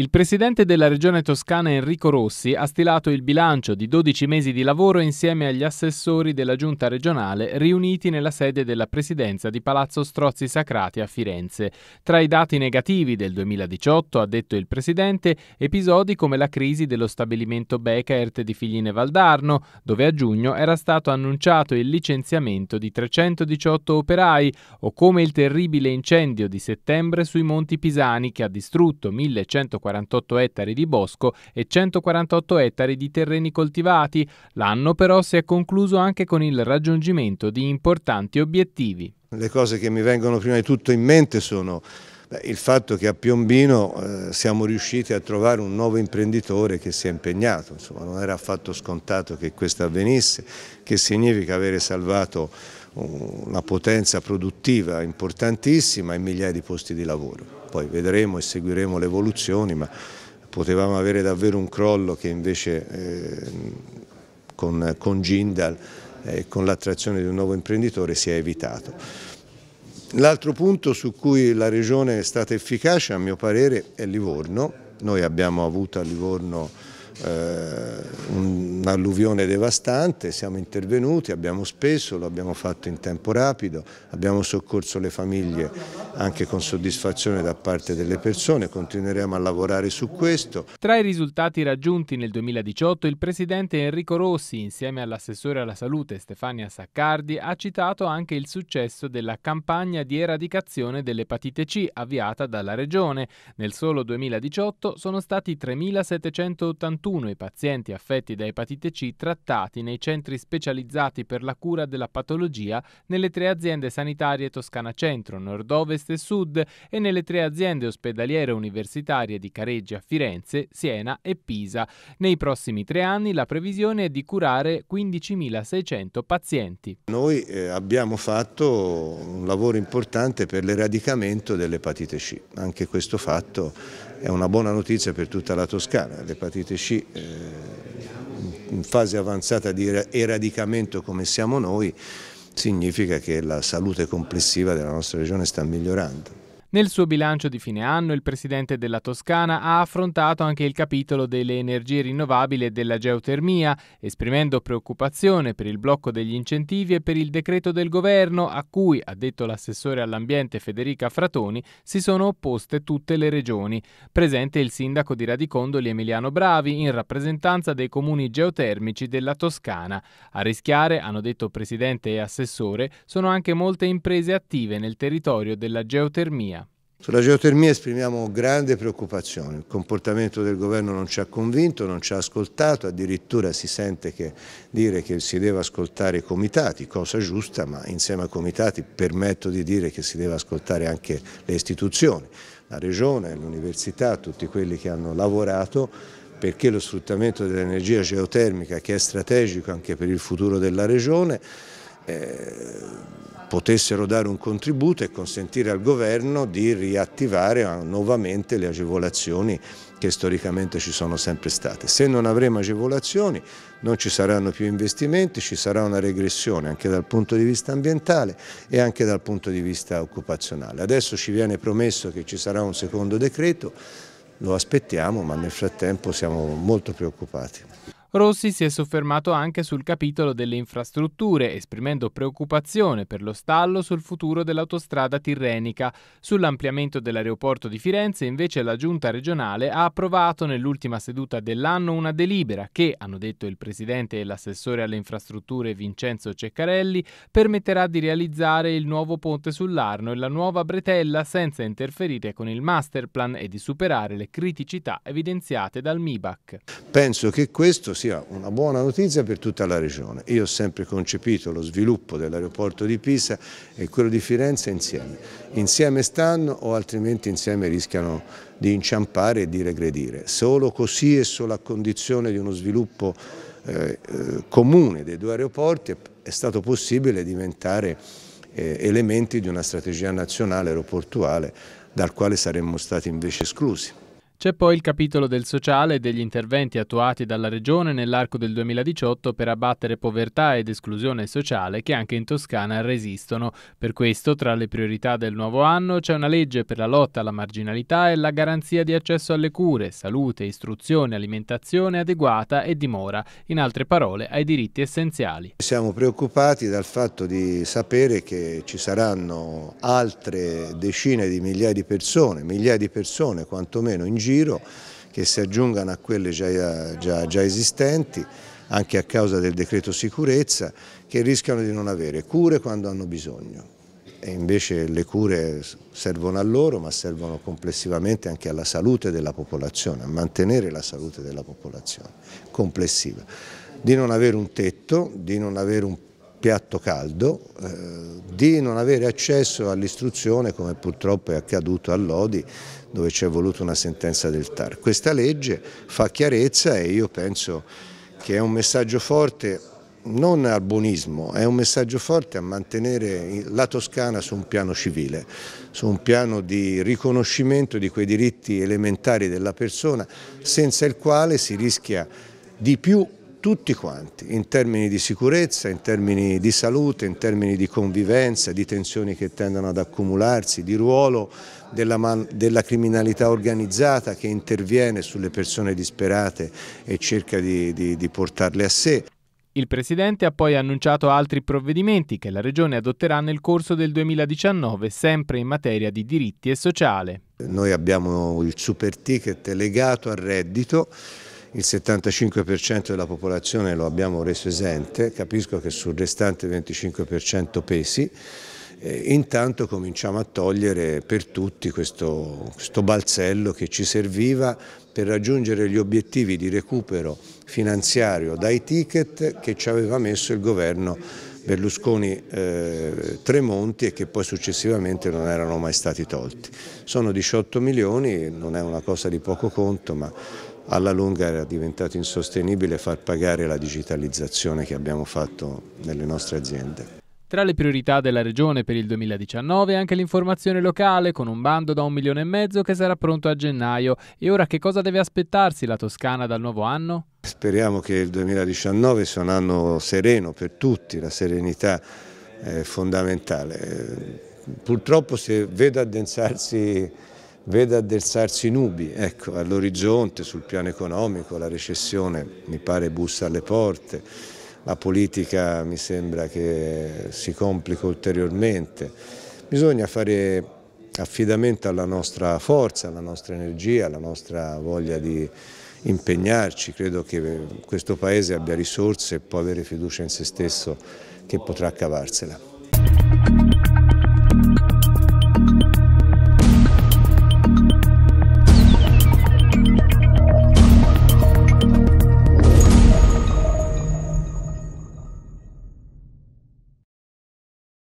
Il presidente della regione toscana Enrico Rossi ha stilato il bilancio di 12 mesi di lavoro insieme agli assessori della giunta regionale riuniti nella sede della presidenza di Palazzo Strozzi Sacrati a Firenze. Tra i dati negativi del 2018, ha detto il presidente, episodi come la crisi dello stabilimento Becaert di Figline Valdarno, dove a giugno era stato annunciato il licenziamento di 318 operai, o come il terribile incendio di settembre sui Monti Pisani che ha distrutto 1140 48 ettari di bosco e 148 ettari di terreni coltivati. L'anno però si è concluso anche con il raggiungimento di importanti obiettivi. Le cose che mi vengono prima di tutto in mente sono il fatto che a Piombino eh, siamo riusciti a trovare un nuovo imprenditore che si è impegnato, insomma non era affatto scontato che questo avvenisse, che significa avere salvato una potenza produttiva importantissima e migliaia di posti di lavoro poi vedremo e seguiremo le evoluzioni, ma potevamo avere davvero un crollo che invece eh, con, con Gindal eh, e eh, con l'attrazione di un nuovo imprenditore si è evitato. L'altro punto su cui la Regione è stata efficace a mio parere è Livorno, noi abbiamo avuto a Livorno eh, un un'alluvione devastante, siamo intervenuti, abbiamo speso, lo abbiamo fatto in tempo rapido, abbiamo soccorso le famiglie anche con soddisfazione da parte delle persone, continueremo a lavorare su questo. Tra i risultati raggiunti nel 2018 il presidente Enrico Rossi insieme all'assessore alla salute Stefania Saccardi ha citato anche il successo della campagna di eradicazione dell'epatite C avviata dalla regione. Nel solo 2018 sono stati 3.781 i pazienti affetti da epatite l'epatite C trattati nei centri specializzati per la cura della patologia nelle tre aziende sanitarie Toscana Centro, Nord-Ovest e Sud e nelle tre aziende ospedaliere universitarie di Careggia, Firenze, Siena e Pisa. Nei prossimi tre anni la previsione è di curare 15.600 pazienti. Noi eh, abbiamo fatto un lavoro importante per l'eradicamento dell'epatite C. Anche questo fatto è una buona notizia per tutta la Toscana. L'epatite C eh, in fase avanzata di eradicamento come siamo noi significa che la salute complessiva della nostra regione sta migliorando. Nel suo bilancio di fine anno il presidente della Toscana ha affrontato anche il capitolo delle energie rinnovabili e della geotermia, esprimendo preoccupazione per il blocco degli incentivi e per il decreto del governo a cui, ha detto l'assessore all'ambiente Federica Fratoni, si sono opposte tutte le regioni. Presente il sindaco di Radicondoli Emiliano Bravi in rappresentanza dei comuni geotermici della Toscana. A rischiare, hanno detto presidente e assessore, sono anche molte imprese attive nel territorio della geotermia. Sulla geotermia esprimiamo grande preoccupazione, il comportamento del governo non ci ha convinto, non ci ha ascoltato, addirittura si sente che dire che si deve ascoltare i comitati, cosa giusta, ma insieme ai comitati permetto di dire che si deve ascoltare anche le istituzioni, la regione, l'università, tutti quelli che hanno lavorato perché lo sfruttamento dell'energia geotermica che è strategico anche per il futuro della regione eh, potessero dare un contributo e consentire al governo di riattivare ah, nuovamente le agevolazioni che storicamente ci sono sempre state. Se non avremo agevolazioni non ci saranno più investimenti, ci sarà una regressione anche dal punto di vista ambientale e anche dal punto di vista occupazionale. Adesso ci viene promesso che ci sarà un secondo decreto, lo aspettiamo ma nel frattempo siamo molto preoccupati. Rossi si è soffermato anche sul capitolo delle infrastrutture, esprimendo preoccupazione per lo stallo sul futuro dell'autostrada tirrenica. Sull'ampliamento dell'aeroporto di Firenze, invece, la giunta regionale ha approvato nell'ultima seduta dell'anno una delibera che, hanno detto il presidente e l'assessore alle infrastrutture Vincenzo Ceccarelli, permetterà di realizzare il nuovo ponte sull'Arno e la nuova bretella senza interferire con il masterplan e di superare le criticità evidenziate dal MIBAC. Penso che questo sia una buona notizia per tutta la regione. Io ho sempre concepito lo sviluppo dell'aeroporto di Pisa e quello di Firenze insieme. Insieme stanno o altrimenti insieme rischiano di inciampare e di regredire. Solo così e solo a condizione di uno sviluppo eh, eh comune dei due aeroporti è stato possibile diventare eh, elementi di una strategia nazionale aeroportuale dal quale saremmo stati invece esclusi. C'è poi il capitolo del sociale e degli interventi attuati dalla Regione nell'arco del 2018 per abbattere povertà ed esclusione sociale che anche in Toscana resistono. Per questo, tra le priorità del nuovo anno, c'è una legge per la lotta alla marginalità e la garanzia di accesso alle cure, salute, istruzione, alimentazione adeguata e dimora, in altre parole ai diritti essenziali. Siamo preoccupati dal fatto di sapere che ci saranno altre decine di migliaia di persone, migliaia di persone quantomeno in giro, giro che si aggiungano a quelle già, già, già esistenti anche a causa del decreto sicurezza che rischiano di non avere cure quando hanno bisogno e invece le cure servono a loro ma servono complessivamente anche alla salute della popolazione, a mantenere la salute della popolazione complessiva, di non avere un tetto, di non avere un piatto caldo, eh, di non avere accesso all'istruzione come purtroppo è accaduto a Lodi dove ci è voluta una sentenza del TAR. Questa legge fa chiarezza e io penso che è un messaggio forte non al buonismo, è un messaggio forte a mantenere la Toscana su un piano civile, su un piano di riconoscimento di quei diritti elementari della persona senza il quale si rischia di più tutti quanti, in termini di sicurezza, in termini di salute, in termini di convivenza, di tensioni che tendono ad accumularsi, di ruolo della, della criminalità organizzata che interviene sulle persone disperate e cerca di, di, di portarle a sé. Il Presidente ha poi annunciato altri provvedimenti che la Regione adotterà nel corso del 2019, sempre in materia di diritti e sociale. Noi abbiamo il super ticket legato al reddito il 75% della popolazione lo abbiamo reso esente, capisco che sul restante 25% pesi, intanto cominciamo a togliere per tutti questo, questo balzello che ci serviva per raggiungere gli obiettivi di recupero finanziario dai ticket che ci aveva messo il governo Berlusconi eh, Tremonti e che poi successivamente non erano mai stati tolti. Sono 18 milioni, non è una cosa di poco conto, ma alla lunga era diventato insostenibile far pagare la digitalizzazione che abbiamo fatto nelle nostre aziende. Tra le priorità della Regione per il 2019 è anche l'informazione locale con un bando da un milione e mezzo che sarà pronto a gennaio. E ora che cosa deve aspettarsi la Toscana dal nuovo anno? Speriamo che il 2019 sia un anno sereno per tutti, la serenità è fondamentale. Purtroppo se vedo addensarsi vede addensarsi nubi ecco, all'orizzonte sul piano economico, la recessione mi pare bussa alle porte, la politica mi sembra che si complica ulteriormente. Bisogna fare affidamento alla nostra forza, alla nostra energia, alla nostra voglia di impegnarci. Credo che questo Paese abbia risorse e può avere fiducia in se stesso che potrà cavarsela.